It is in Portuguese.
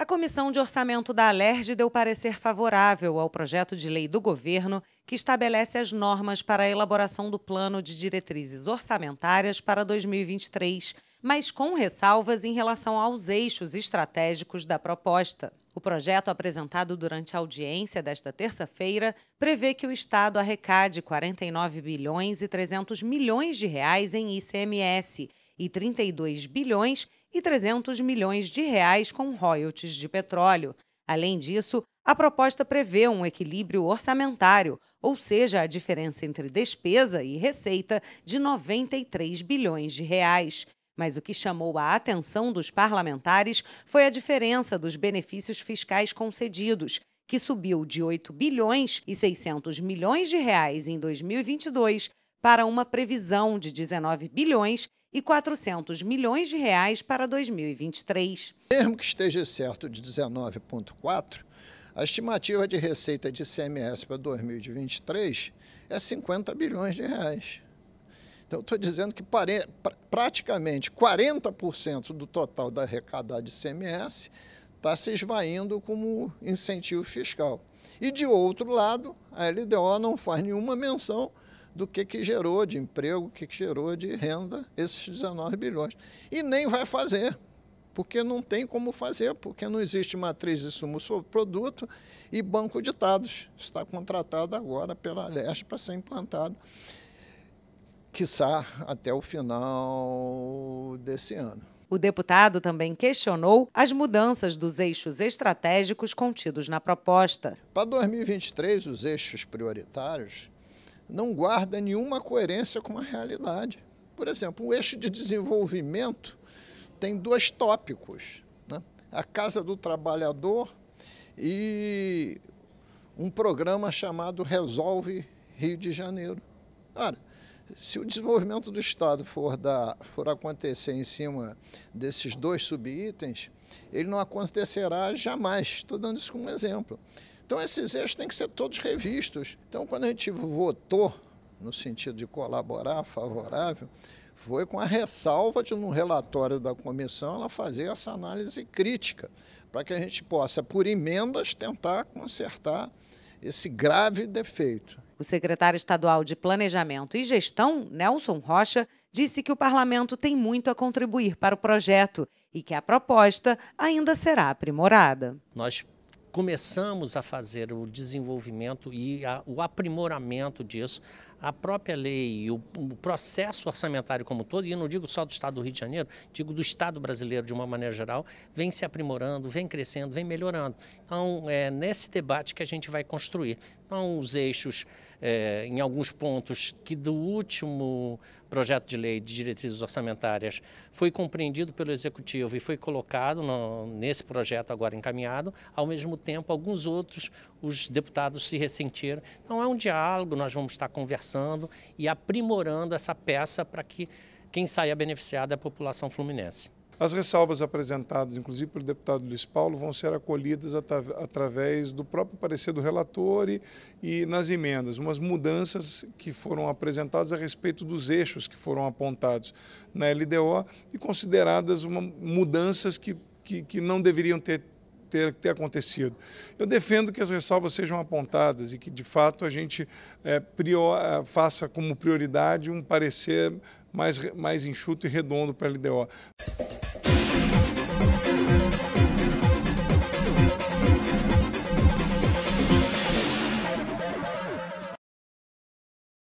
A Comissão de Orçamento da Alerj deu parecer favorável ao projeto de lei do governo que estabelece as normas para a elaboração do plano de diretrizes orçamentárias para 2023, mas com ressalvas em relação aos eixos estratégicos da proposta. O projeto apresentado durante a audiência desta terça-feira prevê que o Estado arrecade 49 bilhões e 300 milhões de reais em ICMS e 32 bilhões e 300 milhões de reais com royalties de petróleo. Além disso, a proposta prevê um equilíbrio orçamentário, ou seja, a diferença entre despesa e receita de 93 bilhões de reais. Mas o que chamou a atenção dos parlamentares foi a diferença dos benefícios fiscais concedidos, que subiu de 8 bilhões e 600 milhões de reais em 2022 para uma previsão de 19 bilhões e 400 milhões de reais para 2023. Mesmo que esteja certo de 19,4, a estimativa de receita de CMS para 2023 é 50 bilhões de reais. Então, estou dizendo que praticamente 40% do total da arrecadada de CMS está se esvaindo como incentivo fiscal. E, de outro lado, a LDO não faz nenhuma menção do que, que gerou de emprego, o que, que gerou de renda esses 19 bilhões. E nem vai fazer, porque não tem como fazer, porque não existe matriz de sumo sobre produto e banco de dados. Está contratado agora pela Leste para ser implantado, quiçá até o final desse ano. O deputado também questionou as mudanças dos eixos estratégicos contidos na proposta. Para 2023, os eixos prioritários não guarda nenhuma coerência com a realidade. Por exemplo, o eixo de desenvolvimento tem dois tópicos: né? a Casa do Trabalhador e um programa chamado Resolve Rio de Janeiro. Ora, se o desenvolvimento do Estado for, da, for acontecer em cima desses dois subitens, ele não acontecerá jamais. Estou dando isso como exemplo. Então, esses eixos têm que ser todos revistos. Então, quando a gente votou no sentido de colaborar, favorável, foi com a ressalva de, no relatório da comissão, ela fazer essa análise crítica, para que a gente possa, por emendas, tentar consertar esse grave defeito. O secretário estadual de Planejamento e Gestão, Nelson Rocha, disse que o parlamento tem muito a contribuir para o projeto e que a proposta ainda será aprimorada. Nós começamos a fazer o desenvolvimento e a, o aprimoramento disso a própria lei, o, o processo orçamentário como todo, e eu não digo só do Estado do Rio de Janeiro, digo do Estado brasileiro de uma maneira geral, vem se aprimorando, vem crescendo, vem melhorando. Então, é nesse debate que a gente vai construir. Então, os eixos, é, em alguns pontos que do último projeto de lei de diretrizes orçamentárias foi compreendido pelo Executivo e foi colocado no, nesse projeto agora encaminhado, ao mesmo tempo, alguns outros, os deputados se ressentiram. Então, é um diálogo, nós vamos estar conversando e aprimorando essa peça para que quem saia beneficiado é a população fluminense. As ressalvas apresentadas, inclusive pelo deputado Luiz Paulo, vão ser acolhidas através do próprio parecer do relator e, e nas emendas. Umas mudanças que foram apresentadas a respeito dos eixos que foram apontados na LDO e consideradas uma, mudanças que, que, que não deveriam ter ter, ter acontecido. Eu defendo que as ressalvas sejam apontadas e que, de fato, a gente é, prior, é, faça como prioridade um parecer mais, mais enxuto e redondo para a LDO.